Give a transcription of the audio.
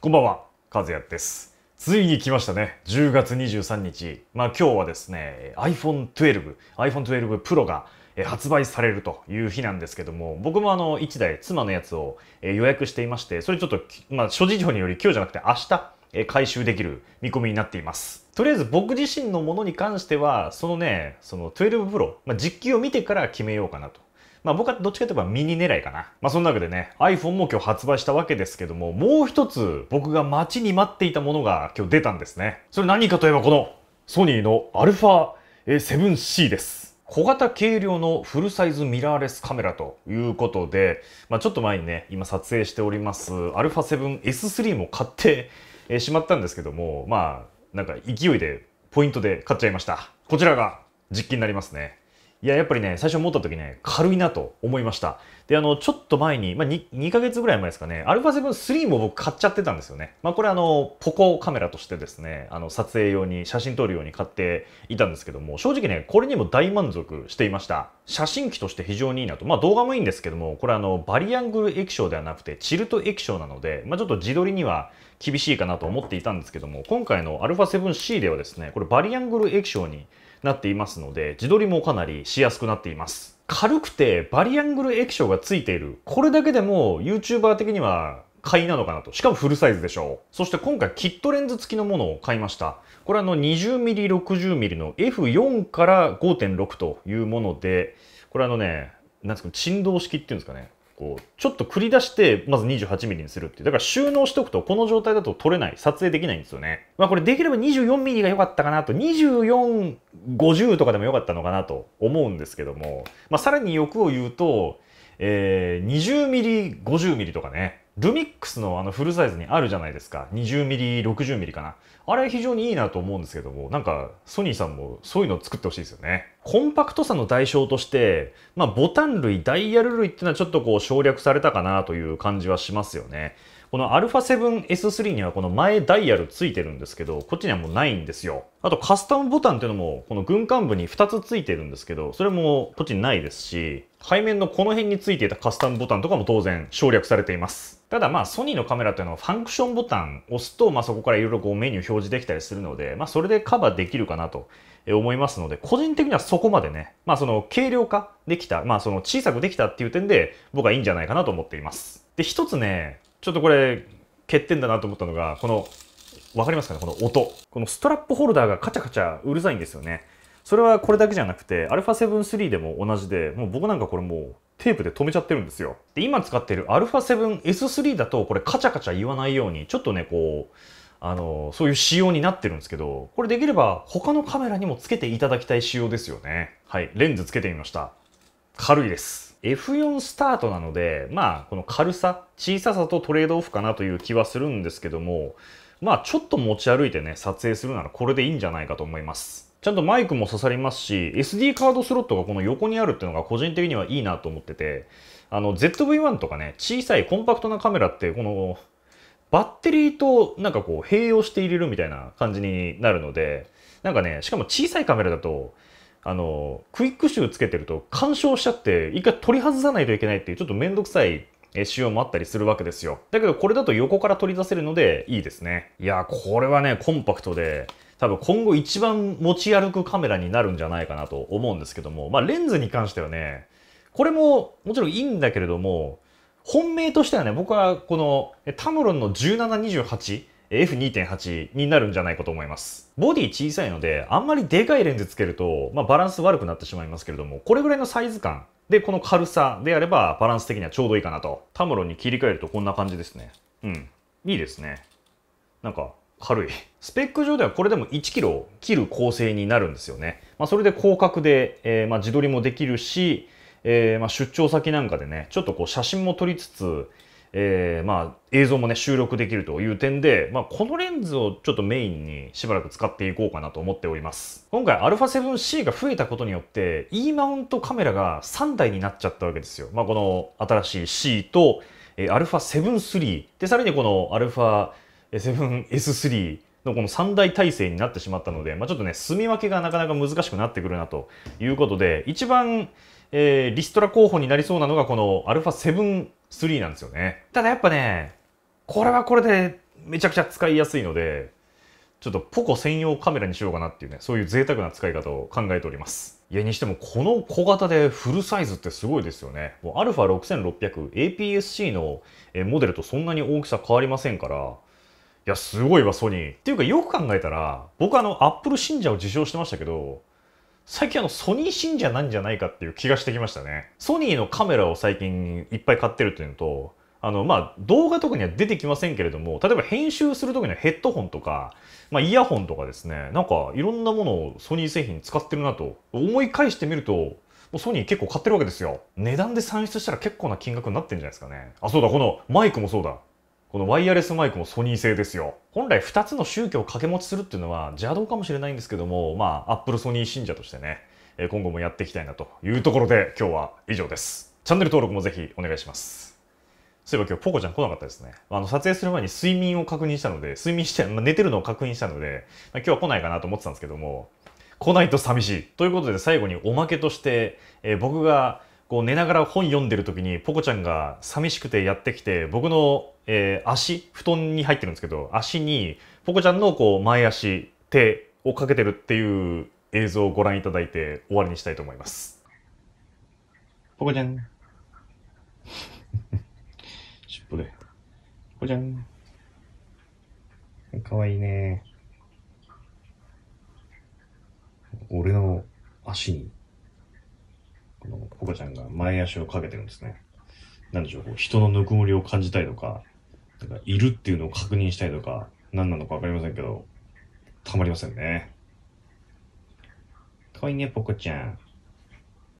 こんばんは、ずやです。ついに来ましたね。10月23日。まあ今日はですね、iPhone 12、iPhone 12 Pro が発売されるという日なんですけども、僕もあの1台、妻のやつを予約していまして、それちょっと、まあ諸事情により今日じゃなくて明日、回収できる見込みになっています。とりあえず僕自身のものに関しては、そのね、その12 Pro、まあ、実機を見てから決めようかなとまあ僕はどっちかといえばミニ狙いかな。まあそんなわけでね、iPhone も今日発売したわけですけども、もう一つ僕が待ちに待っていたものが今日出たんですね。それ何かといえばこのソニーの α7C です。小型軽量のフルサイズミラーレスカメラということで、まあ、ちょっと前にね、今撮影しております α7S3 も買ってしまったんですけども、まあ、なんか勢いでポイントで買っちゃいました。こちらが実機になりますね。いや、やっぱりね、最初思った時ね、軽いなと思いました。で、あの、ちょっと前に、まあ2、2ヶ月ぐらい前ですかね、α7-3 も僕買っちゃってたんですよね。まあ、これあの、ポコカメラとしてですね、あの、撮影用に、写真撮るように買っていたんですけども、正直ね、これにも大満足していました。写真機として非常にいいなと。まあ、動画もいいんですけども、これあの、バリアングル液晶ではなくて、チルト液晶なので、まあ、ちょっと自撮りには厳しいかなと思っていたんですけども、今回の α7C ではですね、これバリアングル液晶になっていますので自撮りもかなりしやすくなっています軽くてバリアングル液晶がついているこれだけでも YouTuber 的には買いなのかなと。しかもフルサイズでしょう。そして今回キットレンズ付きのものを買いました。これあの 20mm60mm の F4 から5.6というもので、これあのね、なんですか、振動式っていうんですかね。こうちょっと繰り出してまず 28mm にするっていうだから収納しとくとこの状態だと撮れない撮影できないんですよねまあこれできれば 24mm が良かったかなと2450とかでも良かったのかなと思うんですけども、まあ、さらに欲を言うと、えー、20mm50mm とかねルミックスのあのフルサイズにあるじゃないですか 20mm、60mm かなあれ非常にいいなと思うんですけどもなんかソニーさんもそういうのを作ってほしいですよねコンパクトさの代償として、まあ、ボタン類ダイヤル類っていうのはちょっとこう省略されたかなという感じはしますよねこの α7S3 にはこの前ダイヤルついてるんですけど、こっちにはもうないんですよ。あとカスタムボタンっていうのも、この軍艦部に2つついてるんですけど、それもこっちにないですし、背面のこの辺についていたカスタムボタンとかも当然省略されています。ただまあソニーのカメラというのはファンクションボタンを押すと、まあそこからいろいろこうメニュー表示できたりするので、まあそれでカバーできるかなと思いますので、個人的にはそこまでね、まあその軽量化できた、まあその小さくできたっていう点で僕はいいんじゃないかなと思っています。で、一つね、ちょっとこれ欠点だなと思ったのがこの分かりますかねこの音このストラップホルダーがカチャカチャうるさいんですよねそれはこれだけじゃなくて α7-3 でも同じでもう僕なんかこれもうテープで止めちゃってるんですよで今使ってる α7S3 だとこれカチャカチャ言わないようにちょっとねこうあのそういう仕様になってるんですけどこれできれば他のカメラにもつけていただきたい仕様ですよねはいレンズつけてみました軽いです F4 スタートなので、まあ、この軽さ、小ささとトレードオフかなという気はするんですけども、まあ、ちょっと持ち歩いてね、撮影するならこれでいいんじゃないかと思います。ちゃんとマイクも刺さりますし、SD カードスロットがこの横にあるっていうのが個人的にはいいなと思ってて、あの、ZV-1 とかね、小さいコンパクトなカメラって、この、バッテリーとなんかこう併用して入れるみたいな感じになるので、なんかね、しかも小さいカメラだと、あのクイックーつけてると干渉しちゃって一回取り外さないといけないっていうちょっと面倒くさい仕様もあったりするわけですよだけどこれだと横から取り出せるのでいいですねいやこれはねコンパクトで多分今後一番持ち歩くカメラになるんじゃないかなと思うんですけどもまあレンズに関してはねこれももちろんいいんだけれども本命としてはね僕はこのタムロンの1728 F2.8 になるんじゃないかと思います。ボディ小さいので、あんまりでかいレンズつけると、まあ、バランス悪くなってしまいますけれども、これぐらいのサイズ感で、この軽さであれば、バランス的にはちょうどいいかなと。タムロンに切り替えるとこんな感じですね。うん。いいですね。なんか、軽い。スペック上ではこれでも1 k g 切る構成になるんですよね。まあ、それで広角で、えー、まあ、自撮りもできるし、えー、まあ、出張先なんかでね、ちょっとこう写真も撮りつつ、えー、まあ映像もね収録できるという点で、まあ、このレンズをちょっとメインにしばらく使っていこうかなと思っております今回 α7C が増えたことによって E マウントカメラが3台になっちゃったわけですよ、まあ、この新しい C と、えー、α7-3 でさらにこの α7S3 のこの3大体制になってしまったので、まあ、ちょっとね、住み分けがなかなか難しくなってくるなということで、一番えー、リストラ候補になりそうなのがこの α7-3 なんですよね。ただやっぱね、これはこれでめちゃくちゃ使いやすいので、ちょっとポコ専用カメラにしようかなっていうね、そういう贅沢な使い方を考えております。いや、にしてもこの小型でフルサイズってすごいですよね。もう α6600、APS-C のモデルとそんなに大きさ変わりませんから、いや、すごいわ、ソニー。っていうか、よく考えたら、僕あの、Apple 信者を受賞してましたけど、最近あのソニー信者なんじゃないかっていう気がしてきましたね。ソニーのカメラを最近いっぱい買ってるっていうのと、あの、まあ、動画とかには出てきませんけれども、例えば編集するときのヘッドホンとか、まあ、イヤホンとかですね、なんかいろんなものをソニー製品使ってるなと思い返してみると、もうソニー結構買ってるわけですよ。値段で算出したら結構な金額になってんじゃないですかね。あ、そうだ、このマイクもそうだ。このワイヤレスマイクもソニー製ですよ。本来2つの宗教を掛け持ちするっていうのは邪道かもしれないんですけども、まあ、アップルソニー信者としてね、今後もやっていきたいなというところで今日は以上です。チャンネル登録もぜひお願いします。そういえば今日ポコちゃん来なかったですね。あの、撮影する前に睡眠を確認したので、睡眠して、まあ、寝てるのを確認したので、まあ、今日は来ないかなと思ってたんですけども、来ないと寂しい。ということで最後におまけとして、えー、僕がこう寝ながら本読んでる時にポコちゃんが寂しくてやってきて僕の、えー、足布団に入ってるんですけど足にポコちゃんのこう前足手をかけてるっていう映像をご覧いただいて終わりにしたいと思います。ポコちゃん。しっぽで。ポコちゃん。かわいいね。俺の足にのコカちゃんが前足をかけてるんですね。なんでしょう、こう人のぬくもりを感じたいとか、なんかいるっていうのを確認したいとか、何なのかわかりませんけど、たまりませんね。かわいいね、ポコちゃん。